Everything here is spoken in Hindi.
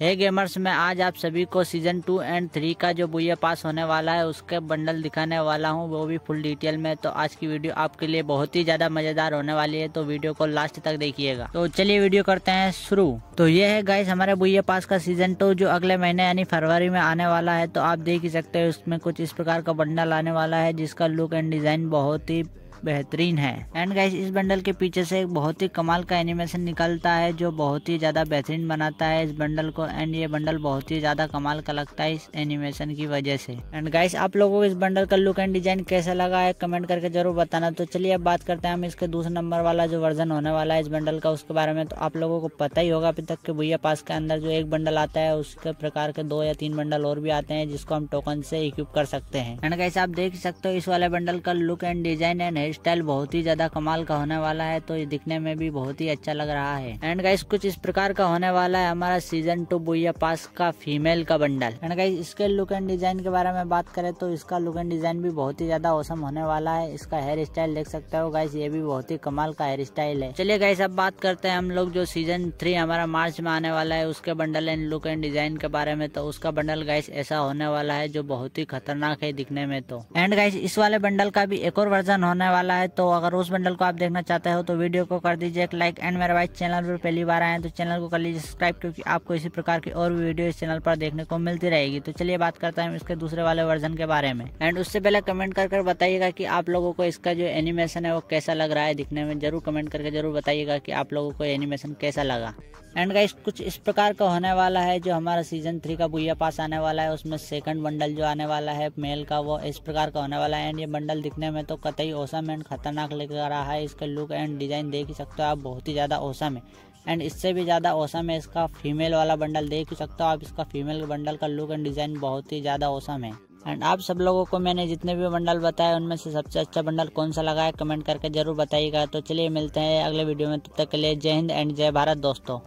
हे hey गेमर्स मैं आज आप सभी को सीजन टू एंड थ्री का जो बुए पास होने वाला है उसके बंडल दिखाने वाला हूँ वो भी फुल डिटेल में तो आज की वीडियो आपके लिए बहुत ही ज्यादा मजेदार होने वाली है तो वीडियो को लास्ट तक देखिएगा तो चलिए वीडियो करते हैं शुरू तो ये है गाइस हमारे बुए पास का सीजन टू जो अगले महीने यानी फरवरी में आने वाला है तो आप देख ही सकते हैं उसमें कुछ इस प्रकार का बंडल आने वाला है जिसका लुक एंड डिजाइन बहुत ही बेहतरीन है एंड गाइस इस बंडल के पीछे से एक बहुत ही कमाल का एनिमेशन निकलता है जो बहुत ही ज़्यादा बेहतरीन बनाता है इस बंडल को एंड ये बंडल बहुत ही ज़्यादा कमाल का लगता है इस एनिमेशन की वजह से एंड गाइस आप लोगों को इस बंडल का लुक एंड डिजाइन कैसा लगा है कमेंट करके जरूर बताना तो चलिए अब बात करते हैं हम इसके दूसरे नंबर वाला जो वर्जन होने वाला है इस बंडल का उसके बारे में तो आप लोगों को पता ही होगा अभी तक के भैया पास के अंदर जो एक बंडल आता है उसके प्रकार के दो या तीन बंडल और भी आते हैं जिसको हम टोकन से इक्विप कर सकते हैं एंड गाइस आप देख सकते हो इस वाले बंडल का look and design and hair style बहुत ही ज्यादा कमाल का होने वाला है तो ये दिखने में भी बहुत ही अच्छा लग रहा है एंड गाइस कुछ इस प्रकार का होने वाला है हमारा सीजन टू बुया पास का फीमेल का बंडल एंड गाइस इसके लुक एंड डिजाइन के बारे में बात करें तो इसका लुक एंड डिजाइन भी बहुत ही ज्यादा औसम होने वाला है इसका हेयर स्टाइल देख सकते हो गाइस ये भी बहुत ही कमाल का हेयर स्टाइल है चलिए गाइस अब बात करते हैं हम लोग जो सीजन थ्री हमारा मार्च में आने वाला है उसके bundle and look and design के बारे में तो उसका बंडल गाइस ऐसा होने वाला है जो बहुत ही खतरनाक है दिखने में तो एंड गाइस इस वाले बंडल का भी एक और वर्जन होने वाला है तो अगर उस बंडल को आप देखना चाहते हो तो वीडियो को कर दीजिए एक लाइक एंड मेरा भाई चैनल पर पहली बार आए हैं तो चैनल को कर लीजिए सब्सक्राइब क्योंकि आपको इसी प्रकार की और वीडियो इस चैनल पर देखने को मिलती रहेगी तो चलिए बात करते हैं इसके दूसरे वाले वर्जन के बारे में एंड उससे पहले कमेंट कर बताइएगा की आप लोगों को इसका जो एनिमेशन है वो कैसा लग रहा है दिखने में जरूर कमेंट करके जरूर बताइएगा की आप लोगों को एनिमेशन कैसा लगा एंड गाइस कुछ इस प्रकार का होने वाला है जो हमारा सीजन थ्री का भूया पास आने वाला है उसमें सेकंड बंडल जो आने वाला है मेल का वो इस प्रकार का होने वाला है एंड ये बंडल दिखने में तो कतई ओसम एंड खतरनाक लग रहा है इसका लुक एंड डिज़ाइन देख ही सकते हो आप बहुत ही ज़्यादा औसम है एंड इससे भी ज़्यादा औसम है इसका फीमेल वाला बंडल देख ही सकते हो आप इसका फीमेल बंडल का लुक एंड डिज़ाइन बहुत ही ज़्यादा औसम है एंड आप सब लोगों को मैंने जितने भी बंडल बताए उनमें से सबसे अच्छा बंडल कौन सा लगा है कमेंट करके जरूर बताइएगा तो चलिए मिलते हैं अगले वीडियो में तब तक के लिए जय हिंद एंड जय भारत दोस्तों